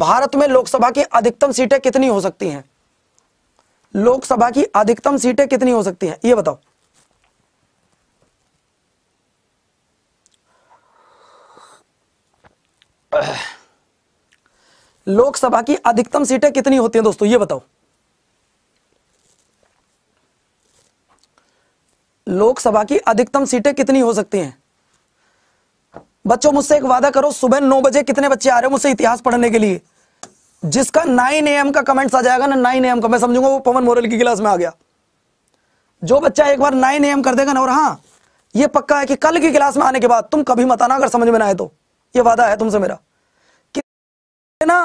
भारत में लोकसभा की अधिकतम सीटें कितनी हो सकती हैं लोकसभा की अधिकतम सीटें कितनी हो सकती हैं ये बताओ लोकसभा की अधिकतम सीटें कितनी होती हैं दोस्तों ये बताओ लोकसभा की अधिकतम सीटें कितनी हो सकती हैं बच्चों मुझसे एक वादा करो सुबह नौ बजे कितने बच्चे आ रहे हो मुझसे इतिहास पढ़ने के लिए जिसका नाइन एम का कमेंट्स आ जाएगा ना नाइन एम का मैं समझूंगा वो पवन मोरल की क्लास में आ गया जो बच्चा एक बार नाइन एम कर देगा ना और हाँ ये पक्का है कि कल की क्लास में आने के बाद तुम कभी मताना अगर समझ में ना आए तो ये वादा है तुमसे मेरा कि ना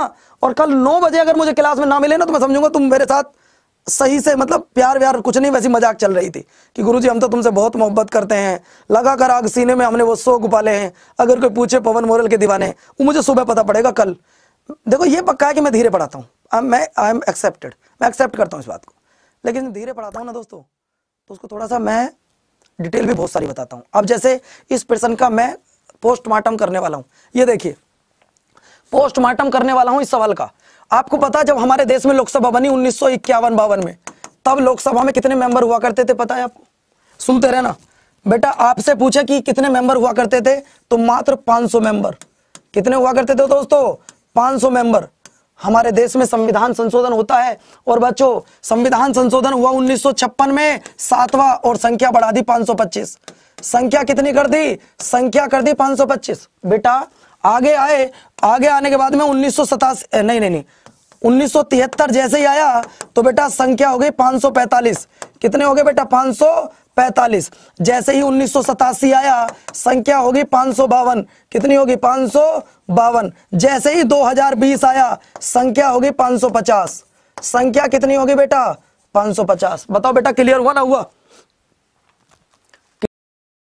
और कल नौ बजे अगर मुझे क्लास में ना मिले ना तो मैं समझूंगा तुम मेरे साथ सही से मतलब प्यार व्यार कुछ नहीं वैसी मजाक चल रही थी कि गुरुजी हम तो तुमसे बहुत मोहब्बत करते हैं लगा कर आग सीने में हमने वो सो गुपाले हैं अगर कोई पूछे पवन मोरल के दीवाने वो मुझे सुबह पता पड़ेगा कल देखो ये पक्का है कि मैं धीरे पढ़ाता हूँ मैं आई एम एक्सेप्टेड मैं एक्सेप्ट करता हूँ इस बात को लेकिन धीरे पढ़ाता हूँ ना दोस्तों तो उसको थोड़ा सा मैं डिटेल भी बहुत सारी बताता हूँ अब जैसे इस पर्सन का मैं पोस्टमार्टम करने वाला हूँ ये देखिए पोस्टमार्टम करने वाला हूँ इस सवाल का आपको पता जब हमारे देश में लोकसभा बनी उन्नीस सौ इक्यावन बावन में तब लोकसभा में कितने मेंबर हुआ करते थे पता है आपको सुनते रहे ना बेटा आपसे पूछे कि कितने मेंबर हुआ करते थे तो मात्र 500 मेंबर कितने हुआ करते थे दोस्तों 500 मेंबर हमारे देश में संविधान संशोधन होता है और बच्चों संविधान संशोधन हुआ छप्पन में सातवा और संख्या बढ़ा दी 525 संख्या कितनी कर दी संख्या कर दी 525 बेटा आगे आए आगे आने के बाद में उन्नीस नहीं नहीं नहीं 1973 जैसे ही आया तो बेटा संख्या हो गई 545 कितने हो गए बेटा 545 जैसे ही उन्नीस आया संख्या होगी पांच कितनी होगी पांच जैसे ही 2020 आया संख्या होगी 550 संख्या कितनी होगी बेटा 550 बताओ बेटा क्लियर हुआ ना हुआ